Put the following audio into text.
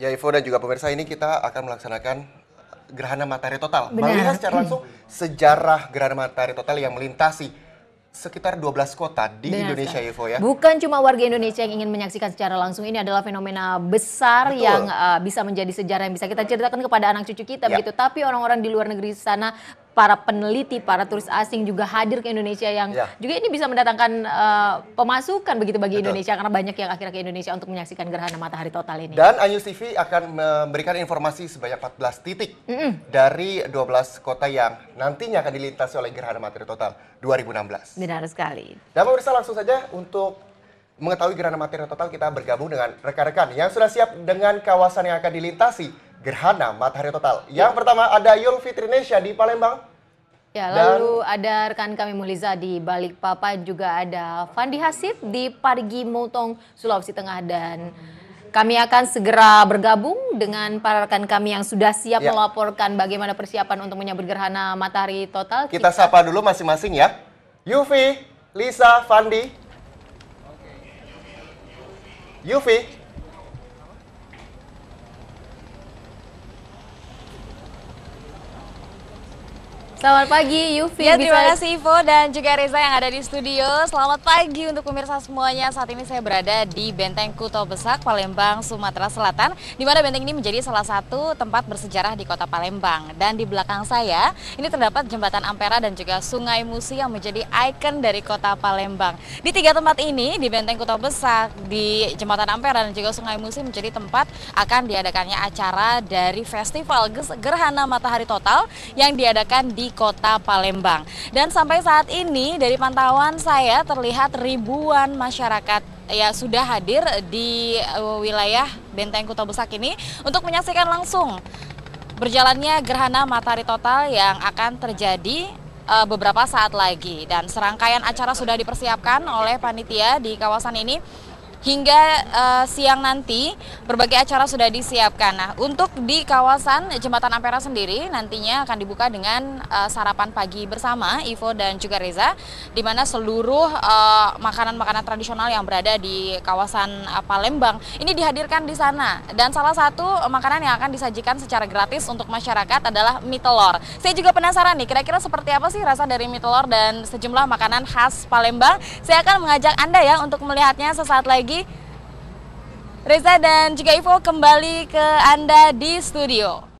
Ya Ivo dan juga pemirsa ini kita akan melaksanakan gerhana matahari total. Benar. Melihat secara langsung sejarah gerhana matahari total yang melintasi sekitar 12 kota di Benar, Indonesia Ivo ya. Bukan cuma warga Indonesia yang ingin menyaksikan secara langsung ini adalah fenomena besar Betul. yang uh, bisa menjadi sejarah yang bisa kita ceritakan kepada anak cucu kita ya. begitu. Tapi orang-orang di luar negeri sana para peneliti, para turis asing juga hadir ke Indonesia yang ya. juga ini bisa mendatangkan uh, pemasukan begitu bagi Betul. Indonesia karena banyak yang akhirnya ke Indonesia untuk menyaksikan gerhana matahari total ini. Dan Ayu TV akan memberikan informasi sebanyak 14 titik mm -mm. dari 12 kota yang nantinya akan dilintasi oleh gerhana matahari total 2016. Benar sekali. Dan pemirsa langsung saja untuk mengetahui gerhana matahari total kita bergabung dengan rekan-rekan yang sudah siap dengan kawasan yang akan dilintasi gerhana matahari total. Yang pertama ada Yul Nesha di Palembang. Ya, lalu Dan, ada rekan kami Muliza di balik Balikpapan juga ada Fandi Hasif di Parigi Motong, Sulawesi Tengah dan kami akan segera bergabung dengan para rekan kami yang sudah siap ya. melaporkan bagaimana persiapan untuk menyambut gerhana matahari total. Kita, Kita sapa dulu masing-masing ya. Yufi, Lisa, Fandi. Yufi. Selamat pagi Yufi. Ya, terima bisa... kasih Ivo dan juga Reza yang ada di studio. Selamat pagi untuk pemirsa semuanya. Saat ini saya berada di Benteng Kuto Besak, Palembang, Sumatera Selatan. Di mana benteng ini menjadi salah satu tempat bersejarah di kota Palembang. Dan di belakang saya, ini terdapat jembatan Ampera dan juga Sungai Musi yang menjadi ikon dari kota Palembang. Di tiga tempat ini, di Benteng Kuto Besak, di jembatan Ampera dan juga Sungai Musi menjadi tempat akan diadakannya acara dari festival Gerhana Matahari Total yang diadakan di kota Palembang. Dan sampai saat ini dari pantauan saya terlihat ribuan masyarakat ya sudah hadir di eh, wilayah Benteng Kuta Besak ini untuk menyaksikan langsung berjalannya gerhana matahari total yang akan terjadi eh, beberapa saat lagi dan serangkaian acara sudah dipersiapkan oleh panitia di kawasan ini Hingga uh, siang nanti berbagai acara sudah disiapkan. Nah, untuk di kawasan Jembatan Ampera sendiri nantinya akan dibuka dengan uh, sarapan pagi bersama Ivo dan juga Reza di mana seluruh eh, makanan-makanan uh, tradisional yang berada di kawasan uh, Palembang ini dihadirkan di sana. Dan salah satu makanan yang akan disajikan secara gratis untuk masyarakat adalah mie telur. Saya juga penasaran nih kira-kira seperti apa sih rasa dari mie telur dan sejumlah makanan khas Palembang. Saya akan mengajak Anda ya untuk melihatnya sesaat lagi lagi Reza dan juga Ivo kembali ke Anda di studio.